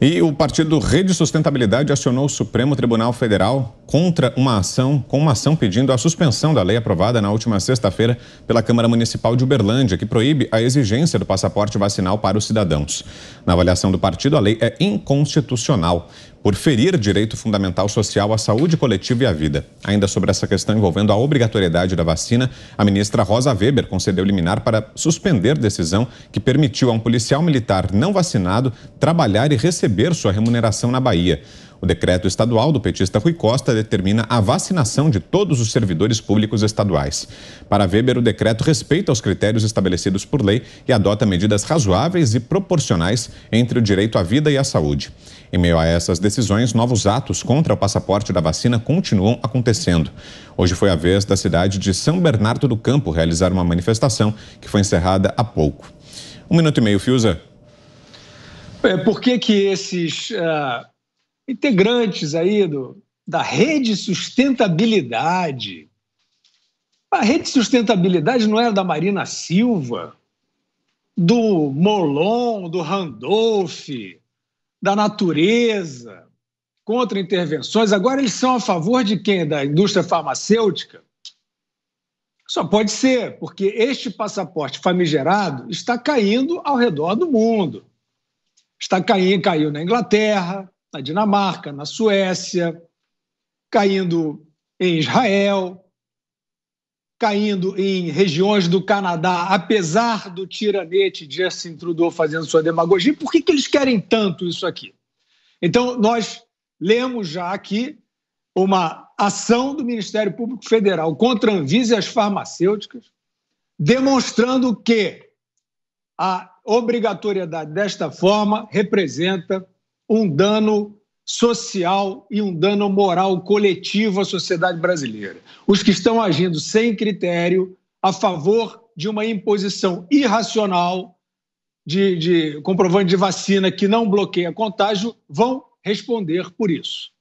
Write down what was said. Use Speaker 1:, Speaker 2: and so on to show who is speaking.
Speaker 1: E o partido Rede Sustentabilidade acionou o Supremo Tribunal Federal contra uma ação, com uma ação pedindo a suspensão da lei aprovada na última sexta-feira pela Câmara Municipal de Uberlândia, que proíbe a exigência do passaporte vacinal para os cidadãos. Na avaliação do partido, a lei é inconstitucional por ferir direito fundamental social à saúde coletiva e à vida. Ainda sobre essa questão envolvendo a obrigatoriedade da vacina, a ministra Rosa Weber concedeu liminar para suspender decisão que permitiu a um policial militar não vacinado trabalhar e receber sua remuneração na Bahia. O decreto estadual do petista Rui Costa determina a vacinação de todos os servidores públicos estaduais. Para Weber, o decreto respeita os critérios estabelecidos por lei e adota medidas razoáveis e proporcionais entre o direito à vida e à saúde. Em meio a essas decisões, novos atos contra o passaporte da vacina continuam acontecendo. Hoje foi a vez da cidade de São Bernardo do Campo realizar uma manifestação que foi encerrada há pouco. Um minuto e meio, Fiuza. É, por que, que
Speaker 2: esses. Uh integrantes aí do, da rede sustentabilidade. A rede sustentabilidade não era da Marina Silva, do Molon, do Randolph, da natureza, contra intervenções. Agora eles são a favor de quem? Da indústria farmacêutica? Só pode ser, porque este passaporte famigerado está caindo ao redor do mundo. Está caindo, caiu na Inglaterra, na Dinamarca, na Suécia, caindo em Israel, caindo em regiões do Canadá, apesar do tiranete de Justin Trudeau fazendo sua demagogia, por que, que eles querem tanto isso aqui? Então, nós lemos já aqui uma ação do Ministério Público Federal contra a Anvisa e as farmacêuticas, demonstrando que a obrigatoriedade desta forma representa um dano social e um dano moral coletivo à sociedade brasileira. Os que estão agindo sem critério a favor de uma imposição irracional de, de comprovante de vacina que não bloqueia contágio vão responder por isso.